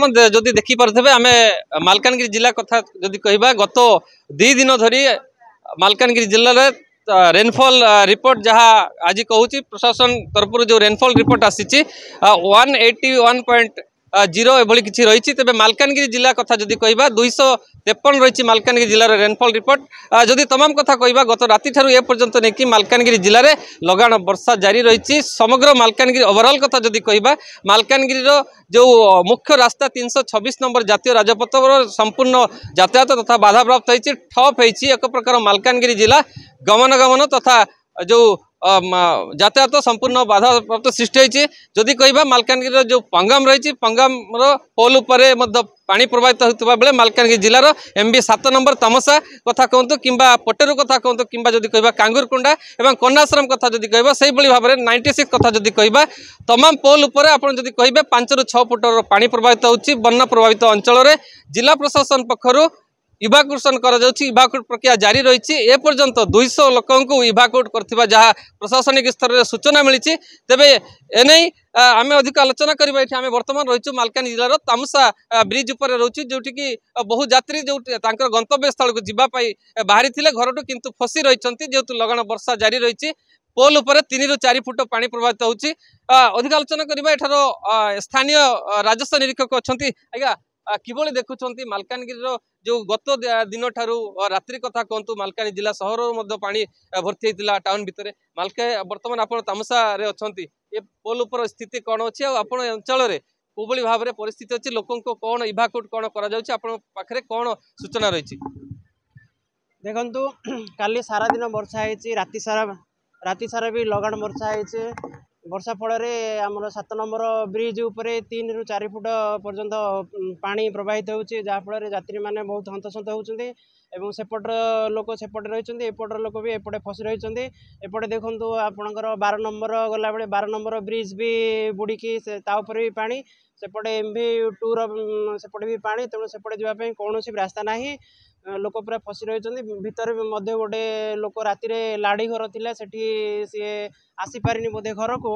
बर्तमान जब देखिपे आम मलकानगि जिला कथा जो कह गत दिदिन धरी मलकानगि जिले रेनफल रिपोर्ट जहाँ आज कह प्रशासन तरफ जो रेनफल रिपोर्ट आसी one eighty one point zero এভাবে কিছু রয়েছে তবে মালকানগি জেলা কথা যদি কহবা দুইশ তেপন রয়েছে মালকানগি জেলার রেনফল রিপোর্ট যদি তমাম কথা কহবা গত রাতে ঠার এ পর্যন্ত নেই মালকানগি জেলার লগাণ বর্ষা জারি রয়েছে সমগ্র মালকানগি ওভরঅল কথা যদি কহবা মালকানগির যে মুখ্য রাস্তা তিনশো ছবিশ নম্বর জাতীয় রাজপথর সম্পূর্ণ যাতায়াত তথা বাধাপ্রাপ্ত হয়েছে ঠপ হয়েছে এক প্রকার মালকানগি জেলা গমনগমন তথা যে ଯାତାୟତ ସମ୍ପୂର୍ଣ୍ଣ ବାଧାପ୍ରାପ୍ତ ସୃଷ୍ଟି ହୋଇଛି ଯଦି କହିବା ମାଲକାନଗିରିର ଯେଉଁ ପଙ୍ଗାମ ରହିଛି ପଙ୍ଗାମର ପୋଲ ଉପରେ ମଧ୍ୟ ପାଣି ପ୍ରବାହିତ ହେଉଥିବା ବେଳେ ମାଲକାନଗିରି ଜିଲ୍ଲାର ଏମ୍ ବି ସାତ ନମ୍ବର ତମସା କଥା କୁହନ୍ତୁ କିମ୍ବା ପଟେରୁ କଥା କୁହନ୍ତୁ କିମ୍ବା ଯଦି କହିବା କାଙ୍ଗୁରକୁଣ୍ଡା ଏବଂ କନ୍ୟାଶ୍ରମ କଥା ଯଦି କହିବା ସେହିଭଳି ଭାବରେ ନାଇଣ୍ଟି ସିକ୍ସ କଥା ଯଦି କହିବା ତମାମ ପୋଲ ଉପରେ ଆପଣ ଯଦି କହିବେ ପାଞ୍ଚରୁ ଛଅ ଫୁଟର ପାଣି ପ୍ରବାହିତ ହେଉଛି ବନ୍ୟା ପ୍ରଭାବିତ ଅଞ୍ଚଳରେ ଜିଲ୍ଲା ପ୍ରଶାସନ ପକ୍ଷରୁ ইভাকুশন করা ইভাকুট প্রক্রিয়া জারি রয়েছে এপর্যন্ত দুইশ লোক ইভাকুট করা যা প্রশাসনিক স্তরের সূচনা মিছে তবে এনে আমি অধিক আলোচনা করা এটি আমি বর্তমান রয়েছু মালকানগি জেলার তামুসা ব্রিজ উপরে রয়েছু যেটিকি বহু যাত্রী যে তাঁর গন্তব্যস্থলক যা বাহারি ঘরটু কিন্তু ফসি রয়েছেন যেহেতু লগাণ বর্ষা জারি রয়েছে পোল উপরে তিন রু চারি ফুট পা প্রবাহিত হচ্ছে অধিক আলোচনা করা এঠার স্থানীয় রাজস্ব নিরীক্ষক অনেক আজ্ঞা কিভাবে দেখুম মালকানগির যে গত দিন ঠার রাত্রি কথা কুহতু মালকানি জেলা সহরর মধ্যে পা ভর্তি হয়েছিল টাউন ভিতরে মালকা বর্তমান আপনার তামসারে অনেক এ পোল উপর স্থিতি কম অছে আপনার অঞ্চলের কোভাবে ভাবে পরিস্থিতি অনেক লোক কোণ ইভাকুট কোণ করা যাচ্ছে আপনার পাখে কোণ সূচনা রয়েছে দেখুন কালি সারা দিন বর্ষা হয়েছে রাতি সারা রাতি সারা বি লগাণ বর্ষা হয়েছে वर्षा फलै आम सात नम्बर ब्रिज उप तिन रु चारुट पर्यन्त पार्वाहित हुन्छ जहाँफल जात्री महत हन्तसन्त हौँप लोक सपटे र लोकि एपटे फसिरहटे देखु आप बार नंबर गलाब बार नंबर ब्रिज बि बुडिकि तासे टुरपटेबी पाण्डुपटे रास्ता कसै ଲୋକ ପୁରା ଫସି ରହିଛନ୍ତି ଭିତରେ ମଧ୍ୟ ଗୋଟେ ଲୋକ ରାତିରେ ଲାଡ଼ି ଘର ଥିଲା ସେଠି ସିଏ ଆସିପାରିନି ବୋଧେ ଘରକୁ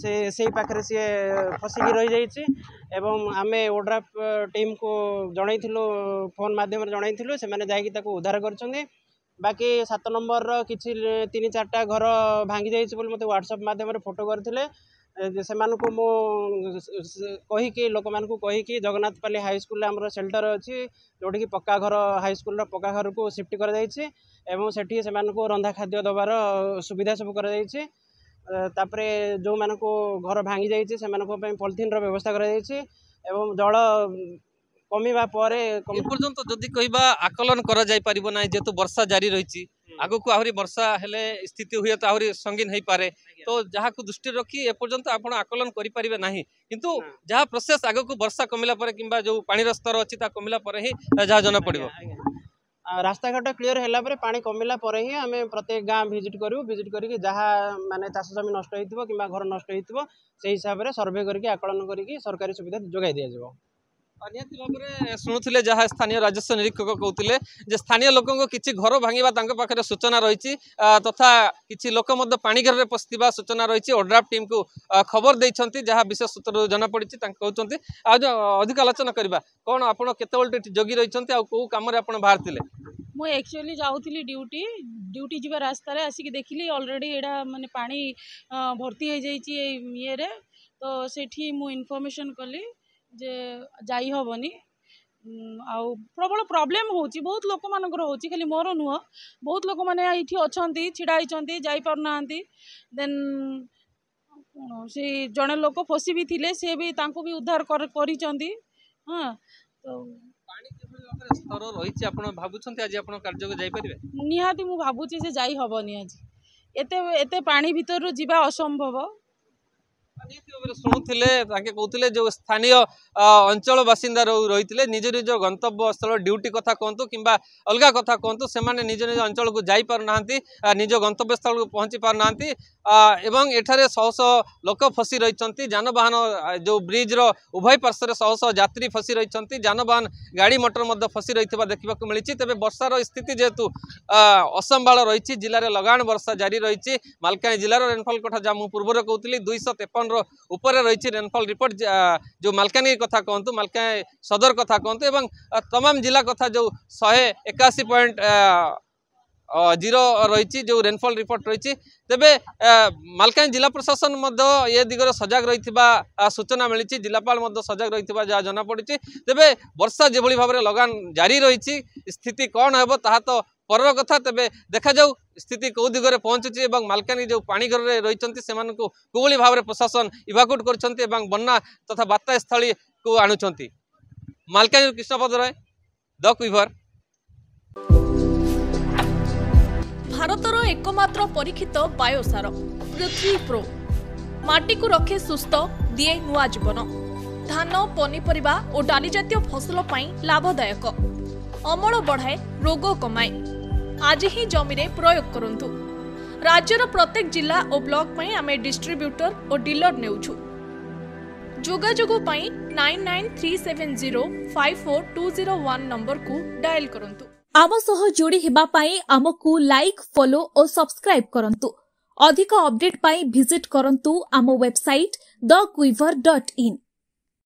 ସେ ସେଇ ପାଖରେ ସିଏ ଫସିକି ରହିଯାଇଛି ଏବଂ ଆମେ ଓଡ୍ରାଫ ଟିମ୍କୁ ଜଣେଇଥିଲୁ ଫୋନ୍ ମାଧ୍ୟମରେ ଜଣେଇଥିଲୁ ସେମାନେ ଯାଇକି ତାକୁ ଉଦ୍ଧାର କରିଛନ୍ତି ବାକି ସାତ ନମ୍ବରର କିଛି ତିନି ଚାରିଟା ଘର ଭାଙ୍ଗି ଯାଇଛି ବୋଲି ମୋତେ ହ୍ୱାଟ୍ସଆପ୍ ମାଧ୍ୟମରେ ଫଟୋ କରିଥିଲେ ସେମାନଙ୍କୁ ମୁଁ କହିକି ଲୋକମାନଙ୍କୁ କହିକି ଜଗନ୍ନାଥପାଲି ହାଇସ୍କୁଲରେ ଆମର ସେଲ୍ଟର ଅଛି ଯେଉଁଠିକି ପକ୍କା ଘର ହାଇସ୍କୁଲର ପକ୍କା ଘରକୁ ସିଫ୍ଟ କରାଯାଇଛି ଏବଂ ସେଠି ସେମାନଙ୍କୁ ରନ୍ଧା ଖାଦ୍ୟ ଦେବାର ସୁବିଧା ସବୁ କରାଯାଇଛି ତା'ପରେ ଯେଉଁମାନଙ୍କୁ ଘର ଭାଙ୍ଗି ଯାଇଛି ସେମାନଙ୍କ ପାଇଁ ପଲିଥିନ୍ର ବ୍ୟବସ୍ଥା କରାଯାଇଛି ଏବଂ ଜଳ କମିବା ପରେ ଏ ପର୍ଯ୍ୟନ୍ତ ଯଦି କହିବା ଆକଳନ କରାଯାଇପାରିବ ନାହିଁ ଯେହେତୁ ବର୍ଷା ଜାରି ରହିଛି आग को आहरी वर्षा हेले स्थिति हुए तो आहरी संगीन हो पाए तो जहाँ को दृष्टि रखी एपर्तंत आप आकलन करें कि हाँ। जहाँ प्रोसेस आग को बर्षा कमला कि जो पानी स्तर अच्छी कमला ही जहाँ जनापड़ रास्ता घाट क्लीयर है पा कमला ही आम प्रत्येक गाँव भिज करूँ भिजिट करके जहाँ मानने चाष जमी नष्ट कि घर नष्ट से हिसाब से सर्वे करके आकलन कर सरकारी सुविधा जोगाई दीजिए ନିହାତି ଭାବରେ ଶୁଣୁଥିଲେ ଯାହା ସ୍ଥାନୀୟ ରାଜସ୍ୱ ନିରୀକ୍ଷକ କହୁଥିଲେ ଯେ ସ୍ଥାନୀୟ ଲୋକଙ୍କ କିଛି ଘର ଭାଙ୍ଗିବା ତାଙ୍କ ପାଖରେ ସୂଚନା ରହିଛି ତଥା କିଛି ଲୋକ ମଧ୍ୟ ପାଣିଘେରରେ ପଶିଥିବା ସୂଚନା ରହିଛି ଓଡ୍ରାଫ୍ ଟିମ୍କୁ ଖବର ଦେଇଛନ୍ତି ଯାହା ବିଶେଷ ସୂତ୍ରରୁ ଜଣାପଡ଼ିଛି ତାଙ୍କୁ କହୁଛନ୍ତି ଆଉ ଯେଉଁ ଅଧିକ ଆଲୋଚନା କରିବା କ'ଣ ଆପଣ କେତେବେଳେ ଏଠି ଜଗି ରହିଛନ୍ତି ଆଉ କେଉଁ କାମରେ ଆପଣ ବାହାରିଥିଲେ ମୁଁ ଆକ୍ଚୁଆଲି ଯାଉଥିଲି ଡ୍ୟୁଟି ଡ୍ୟୁଟି ଯିବା ରାସ୍ତାରେ ଆସିକି ଦେଖିଲି ଅଲରେଡ଼ି ଏଇଟା ମାନେ ପାଣି ଭର୍ତ୍ତି ହେଇଯାଇଛି ଏଇ ଇଏରେ ତ ସେଠି ମୁଁ ଇନଫର୍ମେସନ୍ କଲି ଯେ ଯାଇ ହେବନି ଆଉ ପ୍ରବଳ ପ୍ରୋବ୍ଲେମ୍ ହେଉଛି ବହୁତ ଲୋକମାନଙ୍କର ହେଉଛି ଖାଲି ମୋର ନୁହଁ ବହୁତ ଲୋକମାନେ ଏଇଠି ଅଛନ୍ତି ଛିଡ଼ା ହେଇଛନ୍ତି ଯାଇପାରୁନାହାନ୍ତି ଦେନ୍ କ'ଣ ସେ ଜଣେ ଲୋକ ଫସି ବି ଥିଲେ ସେ ବି ତାଙ୍କୁ ବି ଉଦ୍ଧାର କରିଛନ୍ତି ହଁ ତ ସ୍ତର ରହିଛି ଆପଣ ଭାବୁଛନ୍ତି ଆଜି ଆପଣ କାର୍ଯ୍ୟକୁ ଯାଇପାରିବେ ନିହାତି ମୁଁ ଭାବୁଛି ସେ ଯାଇ ହେବନି ଆଜି ଏତେ ଏତେ ପାଣି ଭିତରୁ ଯିବା ଅସମ୍ଭବ ଶୁଣୁଥିଲେ ତାଙ୍କେ କହୁଥିଲେ ଯେଉଁ ସ୍ଥାନୀୟ অঞ্চল বাসিন্দা রয়েছে নিজ নিজ গন্তব্যস্থল ডিউটি কথা কুহতু কিংবা অলগা কথা কুহতু সে নিজ নিজ অঞ্চলক যাইপার না নিজ গন্তব্যস্থল পৌঁছি পার না এবং এখানে শহ শহ লোক ফসি রয়েছেন যানবাহন যে ব্রিজর উভয় পার্শ্বের শহ শহ যাত্রী ফসি রয়েছেন যানবাহন গাড়ি মটর মধ্যে ফসি রয়েছে দেখা মিছে তবে বর্ষার স্থিতি যেহেতু অসম্ভাল রয়েছে জেলার লগাণ বর্ষা জারি রয়েছে মালকানি জেলার রেনফল কথা যা মু পূর্বর কৌলি দুইশ তেপনর উপরে রয়েছে রেনফল রিপোর্ট যে মালকানি कथा कहतु मलकान सदर कथा कहतु एवं तमाम जिला कथा जो शहे एकाशी पॉइंट जीरो रही जो रेनफल रिपोर्ट रही तेरे मलकान जिला प्रशासन ये दिग्वर सजग रही सूचना मिली जिलापाल सजग रही जहाँ जनापड़ी तेज वर्षा जो भाव में लगान जारी रही स्थिति कौन हे तो पर कथा तेज देखा जाऊ स्थित कौ दिगरे पहुंचुची और मलकानगि जो पाघर रही भाव में प्रशासन इवाकुट कर बना तथा बात्यास्थली କୁ ଆଣୁଛନ୍ତି ମାଲକାନଗିରି କୃଷ୍ଣପଦ ରୟ ଦ କୁଇଭର ଭାରତର ଏକମାତ୍ର ପରୀକ୍ଷିତ ବାୟୋସାର ପୃଥ୍ୱୀ ପ୍ରୋ ମାଟିକୁ ରଖେ ସୁସ୍ଥ ଦିଏ ନୂଆ ଜୀବନ ଧାନ ପନିପରିବା ଓ ଡାଲିଜାତୀୟ ଫସଲ ପାଇଁ ଲାଭଦାୟକ ଅମଳ ବଢ଼ାଏ ରୋଗ କମାଏ ଆଜି ହିଁ ଜମିରେ ପ୍ରୟୋଗ କରନ୍ତୁ ରାଜ୍ୟର ପ୍ରତ୍ୟେକ ଜିଲ୍ଲା ଓ ବ୍ଲକ ପାଇଁ ଆମେ ଡିଷ୍ଟ୍ରିବ୍ୟୁଟର ଓ ଡିଲର ନେଉଛୁ ଯୋଗାଯୋଗ ପାଇଁ nine nine three seven zero five four two zero one ନମ୍ବରକୁ ଡାଏଲ୍ କରନ୍ତୁ ଆମ ସହ ଯୋଡ଼ି ହେବା ପାଇଁ ଆମକୁ ଲାଇକ୍ ଫଲୋ ଓ ସବସ୍କ୍ରାଇବ୍ କରନ୍ତୁ ଅଧିକ ଅପଡେଟ୍ ପାଇଁ ଭିଜିଟ୍ କରନ୍ତୁ ଆମ website the Quiver dot in